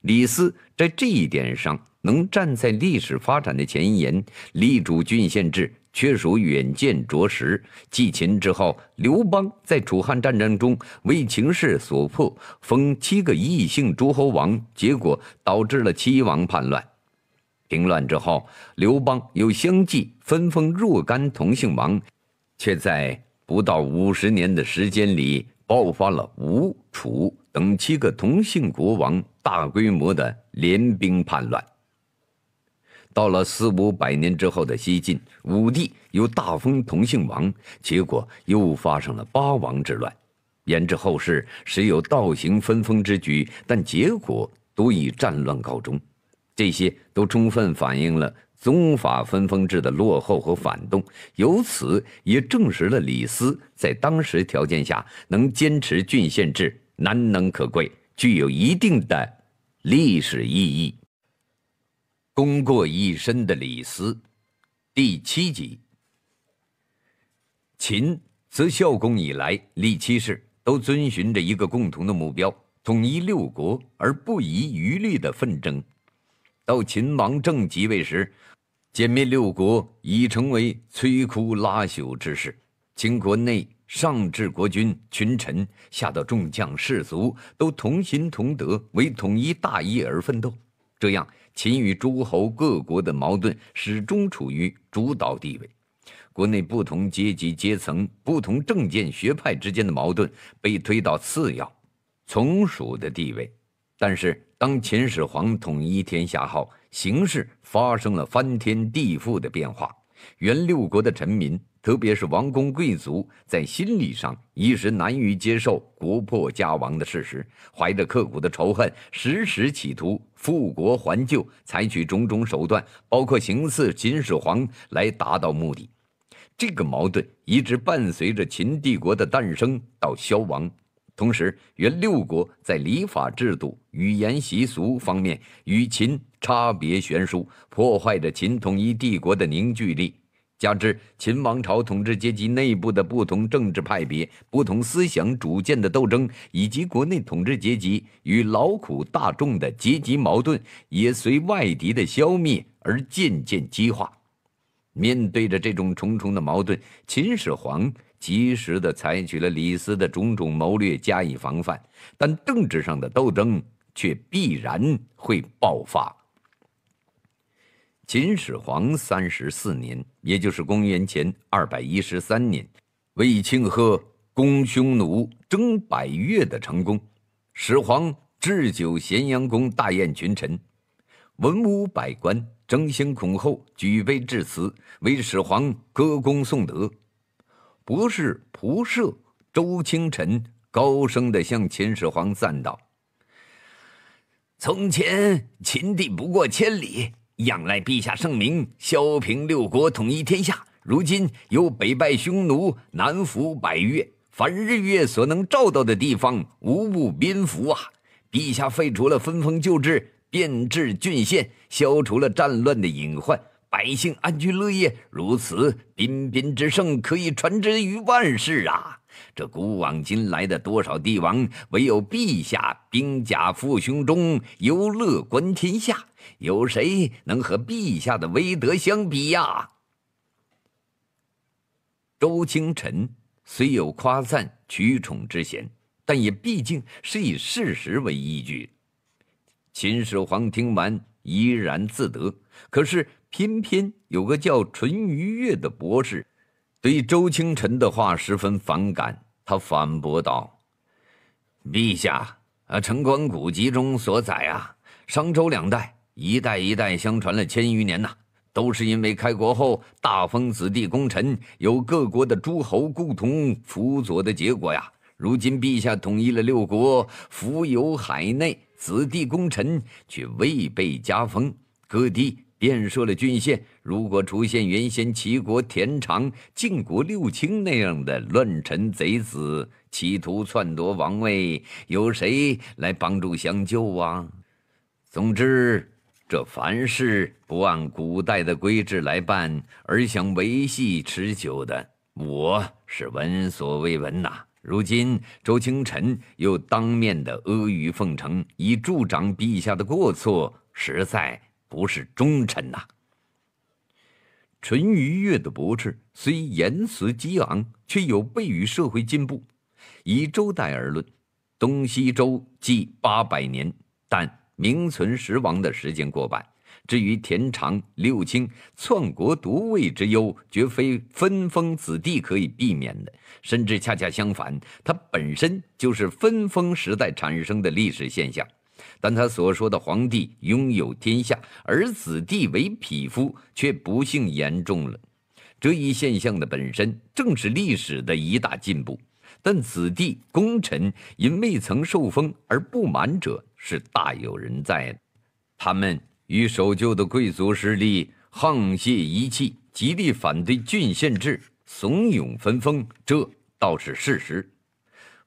李斯在这一点上能站在历史发展的前沿，力主郡县制。确属远见卓识。继秦之后，刘邦在楚汉战争中为情势所迫，封七个异姓诸侯王，结果导致了七王叛乱。平乱之后，刘邦又相继分封若干同姓王，却在不到五十年的时间里爆发了吴、楚等七个同姓国王大规模的联兵叛乱。到了四五百年之后的西晋，武帝由大封同姓王，结果又发生了八王之乱，延至后世时有道行分封之举，但结果都以战乱告终。这些都充分反映了宗法分封制的落后和反动，由此也证实了李斯在当时条件下能坚持郡县制，难能可贵，具有一定的历史意义。功过一身的李斯，第七集。秦自孝公以来，历七世都遵循着一个共同的目标：统一六国，而不遗余力的奋争。到秦王政即位时，歼灭六国已成为摧枯拉朽之势。秦国内上至国君群臣，下到众将士卒，都同心同德，为统一大业而奋斗。这样。秦与诸侯各国的矛盾始终处于主导地位，国内不同阶级、阶层、不同政见、学派之间的矛盾被推到次要、从属的地位。但是，当秦始皇统一天下后，形势发生了翻天地覆的变化，原六国的臣民。特别是王公贵族，在心理上一时难于接受国破家亡的事实，怀着刻骨的仇恨，时时企图复国还旧，采取种种手段，包括行刺秦始皇，来达到目的。这个矛盾一直伴随着秦帝国的诞生到消亡。同时，原六国在礼法制度、语言习俗方面与秦差别悬殊，破坏着秦统一帝国的凝聚力。加之秦王朝统治阶级内部的不同政治派别、不同思想主见的斗争，以及国内统治阶级与劳苦大众的阶级矛盾，也随外敌的消灭而渐渐激化。面对着这种重重的矛盾，秦始皇及时的采取了李斯的种种谋略加以防范，但政治上的斗争却必然会爆发。秦始皇三十四年，也就是公元前二百一十三年，为庆贺攻匈奴、征百越的成功，始皇置酒咸阳宫，大宴群臣，文武百官争先恐后举杯致辞，为始皇歌功颂德。博士仆射周清晨高声地向秦始皇赞道：“从前秦地不过千里。”仰赖陛下圣明，削平六国，统一天下。如今又北败匈奴，南服百越，凡日月所能照到的地方，无不宾服啊！陛下废除了分封旧制，变制郡县，消除了战乱的隐患，百姓安居乐业。如此，彬彬之盛，可以传之于万世啊！这古往今来的多少帝王，唯有陛下兵甲父兄中，忧乐观天下，有谁能和陛下的威德相比呀？周清晨虽有夸赞取宠之嫌，但也毕竟是以事实为依据。秦始皇听完怡然自得，可是偏偏有个叫淳于越的博士。对周清晨的话十分反感，他反驳道：“陛下啊，城关古籍中所载啊，商周两代，一代一代相传了千余年呐，都是因为开国后大封子弟功臣，有各国的诸侯共同辅佐的结果呀。如今陛下统一了六国，浮游海内，子弟功臣却未被加封割地。”便说了郡县，如果出现原先齐国田常、晋国六卿那样的乱臣贼子，企图篡夺王位，由谁来帮助相救啊？总之，这凡事不按古代的规制来办，而想维系持久的，我是闻所未闻呐。如今周清晨又当面的阿谀奉承，以助长陛下的过错，实在。不是忠臣呐！淳于越的驳斥虽言辞激昂，却有悖于社会进步。以周代而论，东西周计八百年，但名存实亡的时间过半。至于田常、六卿篡国夺位之忧，绝非分封子弟可以避免的。甚至恰恰相反，它本身就是分封时代产生的历史现象。但他所说的“皇帝拥有天下，而子弟为匹夫”，却不幸言中了。这一现象的本身正是历史的一大进步。但子弟功臣因未曾受封而不满者是大有人在的。他们与守旧的贵族势力沆瀣一气，极力反对郡县制，怂恿分封，这倒是事实。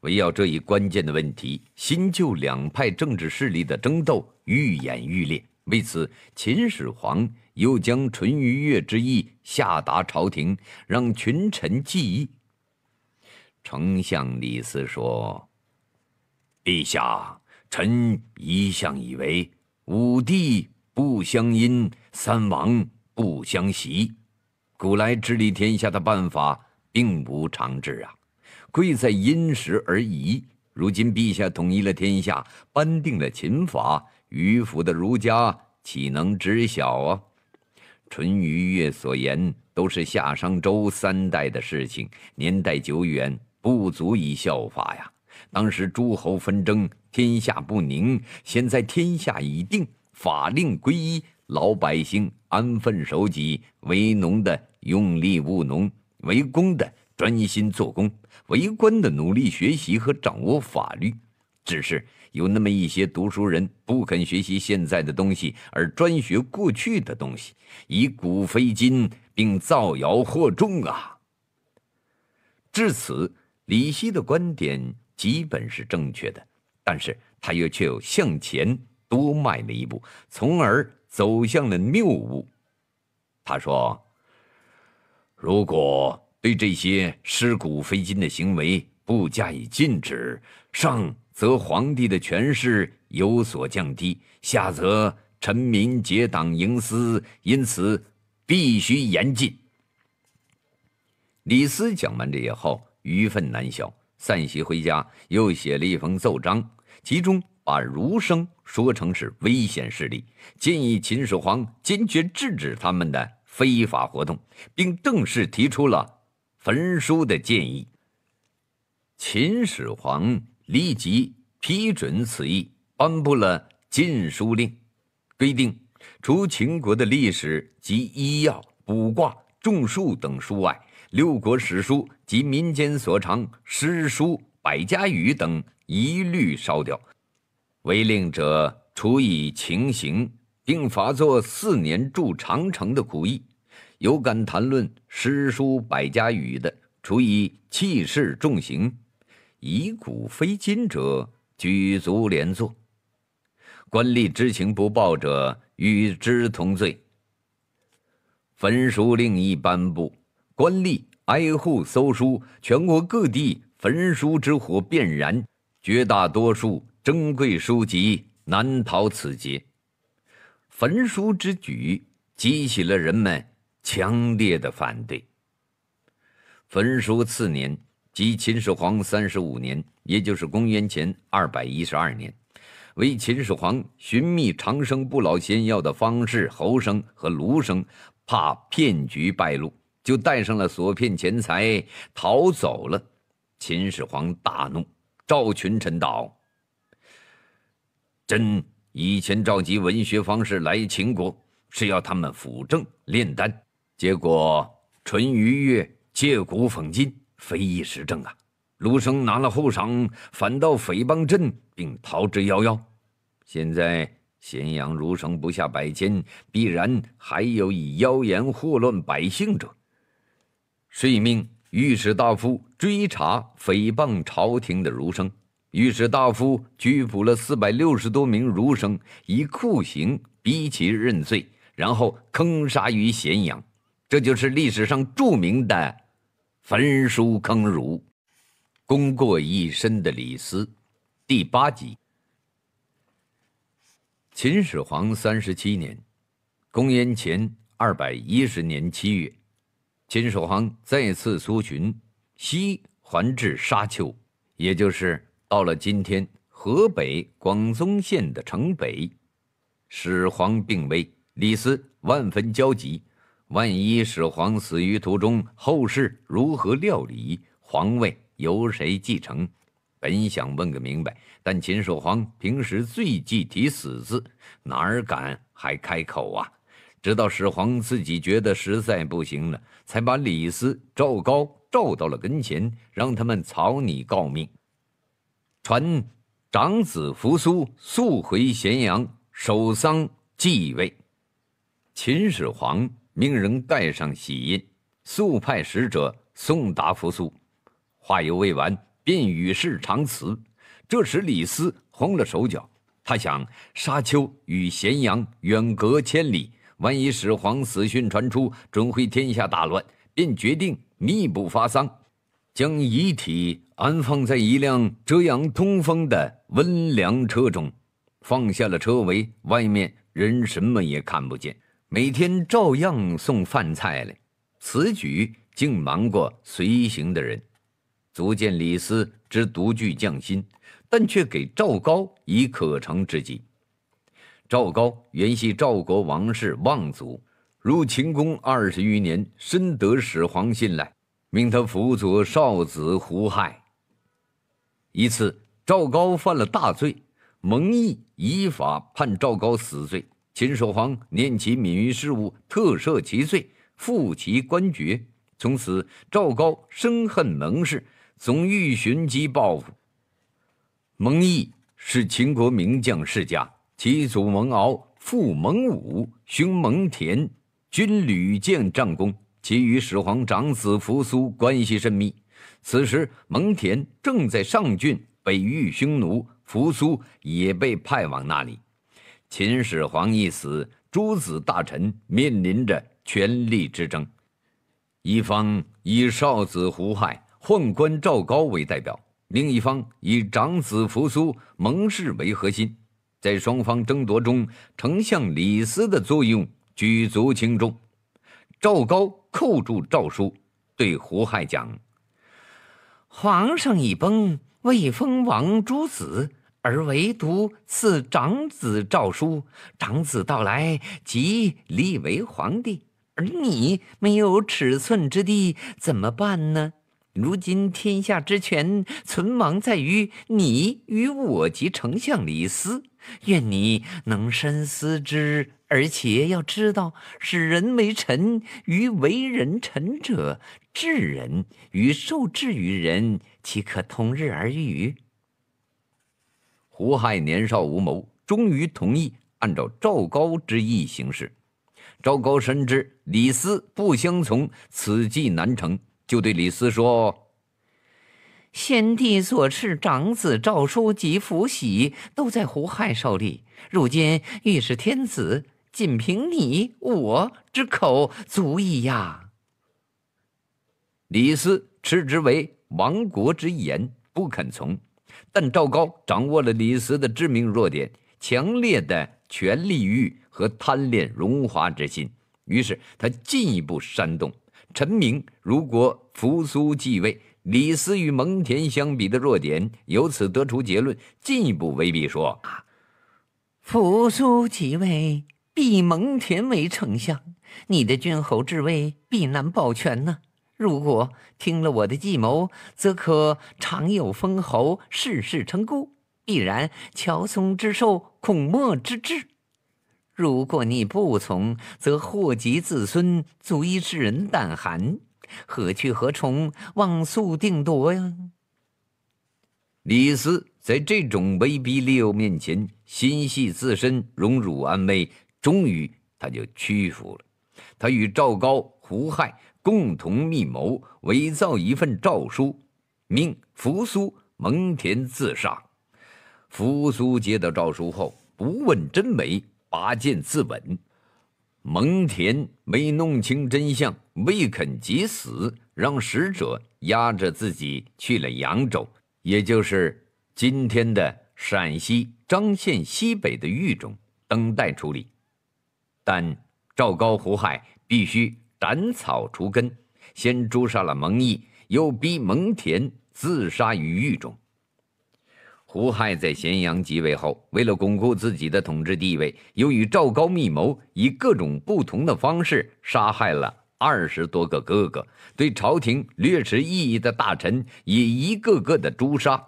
围绕这一关键的问题，新旧两派政治势力的争斗愈演愈烈。为此，秦始皇又将淳于越之意下达朝廷，让群臣记忆。丞相李斯说：“陛下，臣一向以为五帝不相因，三王不相袭，古来治理天下的办法并无常治啊。”贵在因时而宜。如今陛下统一了天下，颁定了秦法，迂府的儒家岂能知晓啊？淳于越所言都是夏商周三代的事情，年代久远，不足以效法呀。当时诸侯纷争，天下不宁；现在天下已定，法令归一，老百姓安分守己，为农的用力务农，为公的专心做工。为官的努力学习和掌握法律，只是有那么一些读书人不肯学习现在的东西，而专学过去的东西，以古非今，并造谣惑众啊！至此，李希的观点基本是正确的，但是他又却又向前多迈了一步，从而走向了谬误。他说：“如果……”对这些尸骨非金的行为不加以禁止，上则皇帝的权势有所降低，下则臣民结党营私，因此必须严禁。李斯讲完这些后，余愤难消，散席回家，又写了一封奏章，其中把儒生说成是危险势力，建议秦始皇坚决制止他们的非法活动，并正式提出了。焚书的建议，秦始皇立即批准此议，颁布了《禁书令》，规定除秦国的历史及医药、卜卦、种树等书外，六国史书及民间所长诗书、百家语等一律烧掉，违令者处以情刑，并罚作四年筑长城的苦役。有敢谈论诗书百家语的，处以气势重型，以古非今者，举足连坐。官吏知情不报者，与之同罪。焚书令一颁布，官吏挨户搜书，全国各地焚书之火遍燃，绝大多数珍贵书籍难逃此劫。焚书之举激起了人们。强烈的反对。焚书次年，即秦始皇三十五年，也就是公元前二百一十二年，为秦始皇寻觅长生不老仙药的方士侯生和卢生，怕骗局败露，就带上了所骗钱财逃走了。秦始皇大怒，召群臣道：“朕以前召集文学方士来秦国，是要他们辅政炼丹。”结果，淳于越借古讽今，非议时政啊！儒生拿了后赏，反倒诽谤朕，并逃之夭夭。现在咸阳儒生不下百千，必然还有以妖言祸乱百姓者。遂命御史大夫追查诽谤朝廷的儒生。御史大夫拘捕了四百六十多名儒生，以酷刑逼其认罪，然后坑杀于咸阳。这就是历史上著名的“焚书坑儒”，功过一身的李斯，第八集。秦始皇三十七年，公元前二百一十年七月，秦始皇再次苏巡，西还至沙丘，也就是到了今天河北广宗县的城北。始皇病危，李斯万分焦急。万一始皇死于途中，后事如何料理？皇位由谁继承？本想问个明白，但秦始皇平时最忌提死字，哪敢还开口啊？直到始皇自己觉得实在不行了，才把李斯、赵高召到了跟前，让他们草拟告命，传长子扶苏速回咸阳守丧继位。秦始皇。命人带上玺印，速派使者送达扶苏。话犹未完，便与世长辞。这时李斯慌了手脚，他想沙丘与咸阳远隔千里，万一始皇死讯传出，准会天下大乱，便决定密不发丧，将遗体安放在一辆遮阳通风的温凉车中，放下了车帷，外面人什么也看不见。每天照样送饭菜来，此举竟瞒过随行的人，足见李斯之独具匠心，但却给赵高以可乘之机。赵高原系赵国王室望族，入秦宫二十余年，深得始皇信赖，命他辅佐少子胡亥。一次，赵高犯了大罪，蒙毅依法判赵高死罪。秦始皇念其敏于事务，特赦其罪，复其官爵。从此，赵高生恨蒙氏，总欲寻机报复。蒙毅是秦国名将世家，其祖蒙敖，父蒙武、兄蒙恬，均屡建战功。其与始皇长子扶苏关系甚密。此时，蒙恬正在上郡北域匈奴，扶苏也被派往那里。秦始皇一死，诸子大臣面临着权力之争。一方以少子胡亥、宦官赵高为代表，另一方以长子扶苏、蒙氏为核心。在双方争夺中，丞相李斯的作用举足轻重。赵高扣住诏书，对胡亥讲：“皇上已崩，未封王，诸子。”而唯独赐长子诏书，长子到来即立为皇帝。而你没有尺寸之地，怎么办呢？如今天下之权存亡在于你与我及丞相李斯，愿你能深思之。而且要知道，使人为臣与为人臣者，治人与受制于人，岂可同日而语？胡亥年少无谋，终于同意按照赵高之意行事。赵高深知李斯不相从，此计难成，就对李斯说：“先帝所赐长子诏书及符玺，都在胡亥手里。如今欲使天子，仅凭你我之口，足矣呀。”李斯斥之为亡国之言，不肯从。但赵高掌握了李斯的致命弱点——强烈的权力欲和贪恋荣华之心，于是他进一步煽动陈明，如果扶苏继位，李斯与蒙恬相比的弱点。”由此得出结论，进一步威逼说：“啊，扶苏继位，必蒙恬为丞相，你的君侯之位必难保全呢。”如果听了我的计谋，则可常有封侯，世事成孤，必然乔松之寿，孔墨之志。如果你不从，则祸及子孙，足以使人胆寒。何去何从，妄速定夺呀！李斯在这种威逼利诱面前，心系自身荣辱安危，终于他就屈服了。他与赵高、胡亥。共同密谋伪造一份诏书，命扶苏、蒙恬自杀。扶苏接到诏书后，不问真伪，拔剑自刎。蒙恬没弄清真相，未肯即死，让使者押着自己去了扬州，也就是今天的陕西张县西北的狱中，等待处理。但赵高、胡亥必须。斩草除根，先诛杀了蒙毅，又逼蒙恬自杀于狱中。胡亥在咸阳即位后，为了巩固自己的统治地位，又与赵高密谋，以各种不同的方式杀害了二十多个哥哥，对朝廷略持异议的大臣也一个个的诛杀。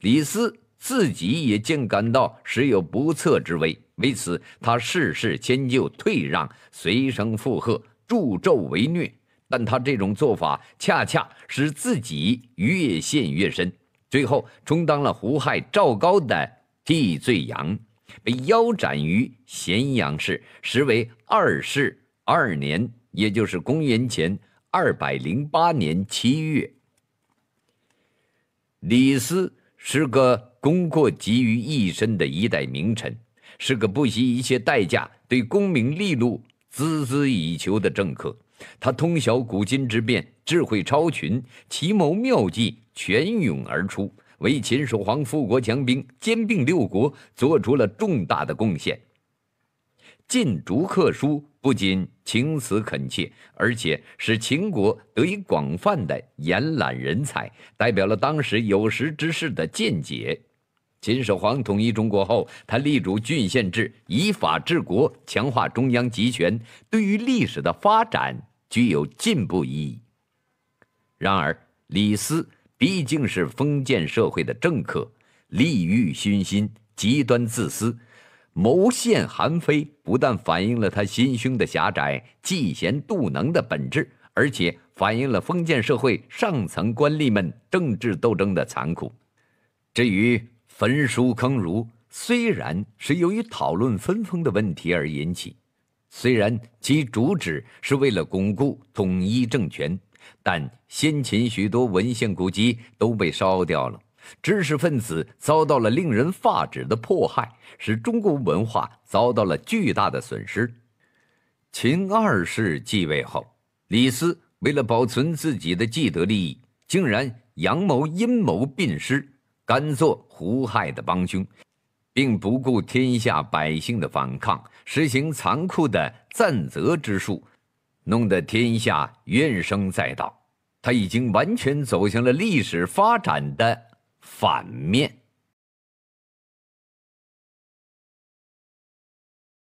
李斯自己也竟感到时有不测之危，为此他事事迁就、退让、随声附和。助纣为虐，但他这种做法恰恰使自己越陷越深，最后充当了胡亥、赵高的替罪羊，被腰斩于咸阳市。时为二世二年，也就是公元前二百零八年七月。李斯是个功过集于一身的一代名臣，是个不惜一切代价对功名利禄。孜孜以求的政客，他通晓古今之变，智慧超群，奇谋妙计泉涌而出，为秦始皇富国强兵、兼并六国做出了重大的贡献。《晋逐客书》不仅情辞恳切，而且使秦国得以广泛的延揽人才，代表了当时有识之士的见解。秦始皇统一中国后，他力主郡县制，以法治国，强化中央集权，对于历史的发展具有进步意义。然而，李斯毕竟是封建社会的政客，利欲熏心，极端自私。谋陷韩非，不但反映了他心胸的狭窄、嫉贤妒能的本质，而且反映了封建社会上层官吏们政治斗争的残酷。至于，焚书坑儒虽然是由于讨论分封的问题而引起，虽然其主旨是为了巩固统一政权，但先秦许多文献古籍都被烧掉了，知识分子遭到了令人发指的迫害，使中国文化遭到了巨大的损失。秦二世继位后，李斯为了保存自己的既得利益，竟然阳谋阴谋并施。甘做胡亥的帮凶，并不顾天下百姓的反抗，实行残酷的赞责之术，弄得天下怨声载道。他已经完全走向了历史发展的反面。